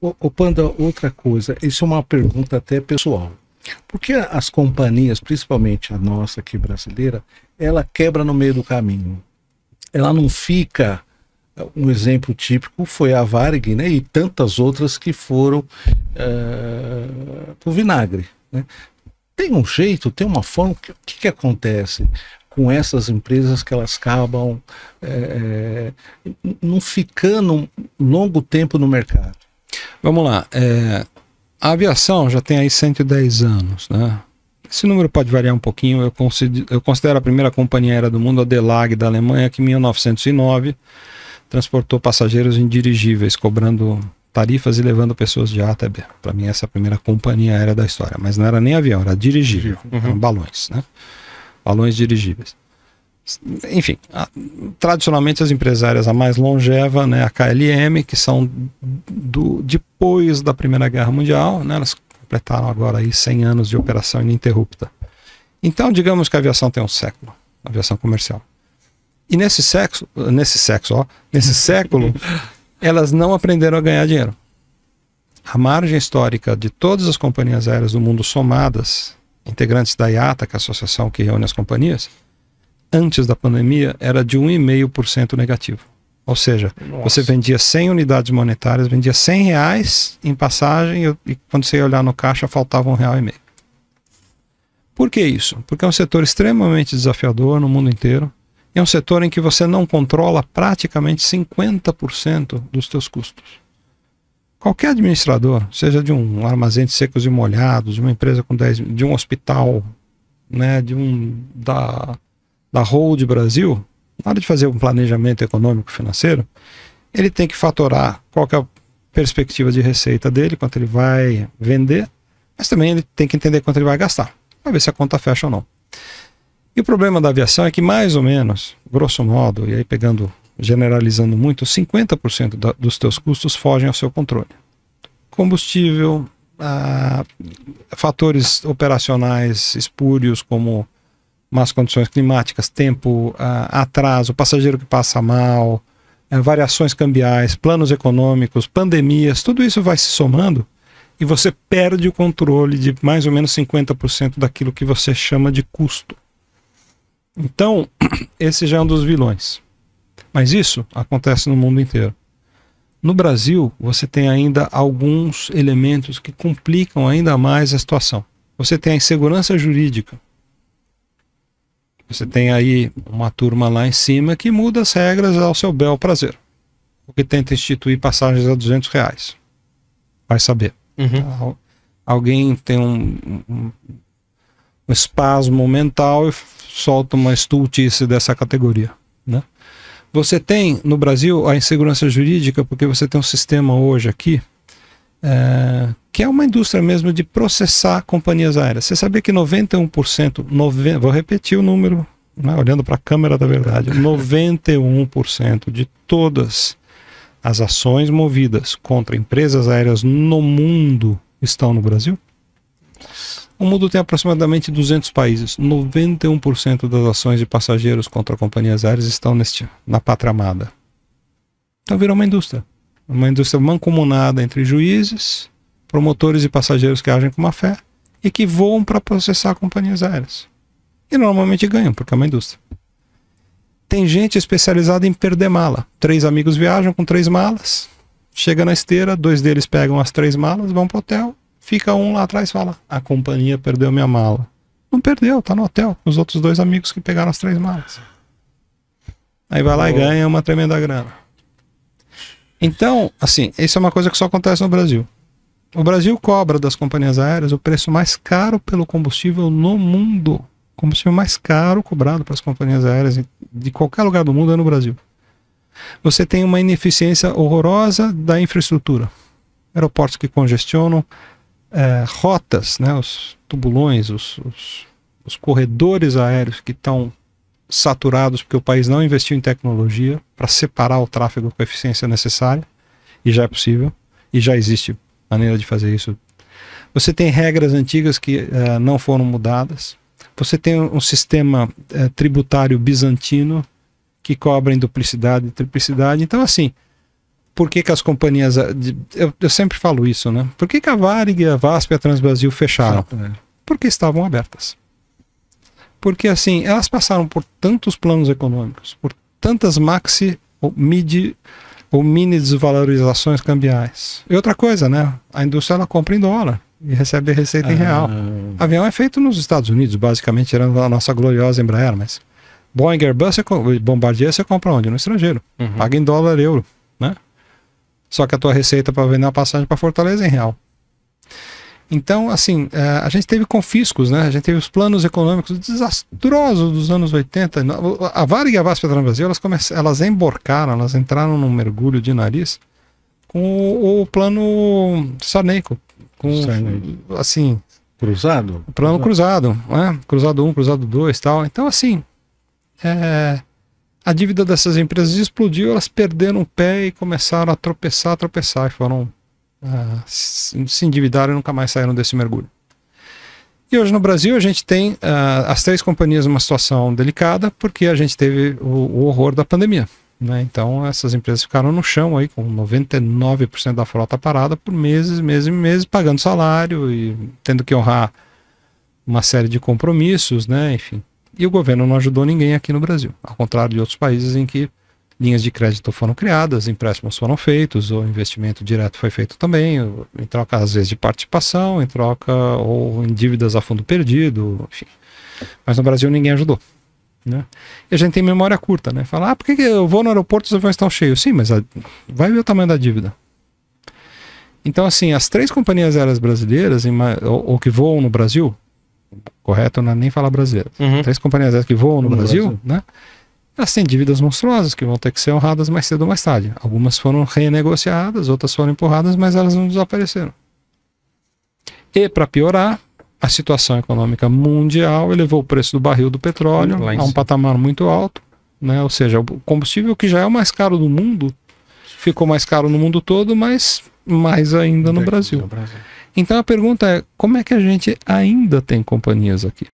O, Panda, outra coisa, isso é uma pergunta até pessoal. Por que as companhias, principalmente a nossa aqui brasileira, ela quebra no meio do caminho? Ela não fica. Um exemplo típico foi a Varg né, e tantas outras que foram uh, eh, para o vinagre. Né? Tem um jeito, tem uma forma. O que, que, acontece? com essas empresas que elas acabam é, não ficando um longo tempo no mercado. Vamos lá. É, a aviação já tem aí 110 anos, né? Esse número pode variar um pouquinho. Eu considero, eu considero a primeira companhia aérea do mundo, a Delag, da Alemanha, que em 1909 transportou passageiros em dirigíveis, cobrando tarifas e levando pessoas de A até B. Para mim, essa é a primeira companhia aérea da história. Mas não era nem avião, era dirigível. Uhum. Eram balões, né? Balões dirigíveis enfim, a, tradicionalmente as empresárias a mais longeva, né, a KLM, que são do, depois da Primeira Guerra Mundial, né, elas completaram agora aí 100 anos de operação ininterrupta. Então, digamos que a aviação tem um século, a aviação comercial. E nesse sexo, nesse sexo, ó, nesse século, elas não aprenderam a ganhar dinheiro. A margem histórica de todas as companhias aéreas do mundo somadas, integrantes da IATA, que é a associação que reúne as companhias, antes da pandemia era de 1,5% negativo. Ou seja, Nossa. você vendia 100 unidades monetárias, vendia 100 reais em passagem e, e quando você ia olhar no caixa faltava um real e meio. Por que isso? Porque é um setor extremamente desafiador no mundo inteiro. É um setor em que você não controla praticamente 50% dos seus custos. Qualquer administrador, seja de um armazém de secos e molhados, de uma empresa com 10, de um hospital, né, de um da da Hold Brasil, na hora de fazer um planejamento econômico financeiro, ele tem que fatorar qual que é a perspectiva de receita dele, quanto ele vai vender, mas também ele tem que entender quanto ele vai gastar, para ver se a conta fecha ou não. E o problema da aviação é que mais ou menos, grosso modo, e aí pegando, generalizando muito, 50% da, dos teus custos fogem ao seu controle. Combustível, ah, fatores operacionais espúrios como más condições climáticas, tempo, atraso, passageiro que passa mal, é, variações cambiais, planos econômicos, pandemias, tudo isso vai se somando e você perde o controle de mais ou menos 50% daquilo que você chama de custo. Então, esse já é um dos vilões. Mas isso acontece no mundo inteiro. No Brasil, você tem ainda alguns elementos que complicam ainda mais a situação. Você tem a insegurança jurídica, você tem aí uma turma lá em cima que muda as regras ao seu bel prazer. O que tenta instituir passagens a 200 reais. Vai saber. Uhum. Tá? Alguém tem um, um, um, espasmo mental e solta uma estultice dessa categoria. Né? Você tem no Brasil a insegurança jurídica porque você tem um sistema hoje aqui é, que é uma indústria mesmo de processar companhias aéreas. Você sabia que 91%, nove, vou repetir o número, né, olhando para a câmera da verdade, 91% de todas as ações movidas contra empresas aéreas no mundo estão no Brasil? O mundo tem aproximadamente 200 países. 91% das ações de passageiros contra companhias aéreas estão neste, na pátria amada. Então virou uma indústria uma indústria mancomunada entre juízes, promotores e passageiros que agem com má fé e que voam para processar companhias aéreas. E normalmente ganham, porque é uma indústria. Tem gente especializada em perder mala. Três amigos viajam com três malas, chega na esteira, dois deles pegam as três malas, vão pro hotel, fica um lá atrás e fala: A companhia perdeu minha mala. Não perdeu, tá no hotel, os outros dois amigos que pegaram as três malas. Aí vai lá oh. e ganha uma tremenda grana. Então, assim, isso é uma coisa que só acontece no Brasil. O Brasil cobra das companhias aéreas o preço mais caro pelo combustível no mundo. O combustível mais caro cobrado para as companhias aéreas de qualquer lugar do mundo é no Brasil. Você tem uma ineficiência horrorosa da infraestrutura. Aeroportos que congestionam, é, rotas, né, os tubulões, os, os, os corredores aéreos que estão saturados porque o país não investiu em tecnologia para separar o tráfego com a eficiência necessária, e já é possível, e já existe maneira de fazer isso. Você tem regras antigas que uh, não foram mudadas, você tem um sistema uh, tributário bizantino que cobra em duplicidade e triplicidade. Então, assim, por que, que as companhias. Eh, eu, eu, sempre falo isso, né? Por que, que a Varig, a VASP e a Transbrasil fecharam? É. Porque estavam abertas. Porque assim, elas passaram por tantos planos econômicos, por tantas maxi ou mid ou mini desvalorizações cambiais. E outra coisa, né? A indústria ela compra em dólar e recebe a receita ah. em real. Avião é feito nos Estados Unidos, basicamente, tirando a nossa gloriosa Embraer, mas Boeing, Airbus, Bombardier você compra onde? No estrangeiro. Uhum. Paga em dólar, euro, né? Só que a tua receita para vender uma passagem para Fortaleza é em real. Então, assim, é, a gente teve confiscos, né? A gente teve os planos econômicos desastrosos dos anos 80. A Vale e a Vasco no Brasil, elas, começaram, elas emborcaram, elas entraram num mergulho de nariz com o, plano Sarneico. Com, Sarneico. assim... Cruzado? Plano cruzado, cruzado né? Cruzado 1, cruzado 2 tal. Então, assim, é, a dívida dessas empresas explodiu, elas perderam o pé e começaram a tropeçar, a tropeçar e foram uh, se endividaram e nunca mais saíram desse mergulho. E hoje no Brasil a gente tem uh, as três companhias numa situação delicada porque a gente teve o, o horror da pandemia. Né? Então essas empresas ficaram no chão aí com 99% da frota parada por meses, meses e meses, pagando salário e tendo que honrar uma série de compromissos, né? Enfim. E o governo não ajudou ninguém aqui no Brasil, ao contrário de outros países em que linhas de crédito foram criadas, empréstimos foram feitos, o investimento direto foi feito também, em troca às vezes de participação, em troca ou em dívidas a fundo perdido, enfim. Mas no Brasil ninguém ajudou. Né? E a gente tem memória curta, né? Falar, ah, por que, eu vou no aeroporto e os aviões estão cheios? Sim, mas a... vai ver o tamanho da dívida. Então, assim, as três companhias aéreas brasileiras, ou, ou que voam no Brasil, correto, não é nem falar brasileira, uhum. três companhias aéreas que voam no, no Brasil, Brasil, né? Elas têm dívidas monstruosas que vão ter que ser honradas mais cedo ou mais tarde. Algumas foram renegociadas, outras foram empurradas, mas elas não desapareceram. E para piorar, a situação econômica mundial elevou o preço do barril do petróleo a um patamar muito alto, né? Ou seja, o combustível que já é o mais caro do mundo ficou mais caro no mundo todo, mas mais ainda no Brasil. Então a pergunta é: como é que a gente ainda tem companhias aqui?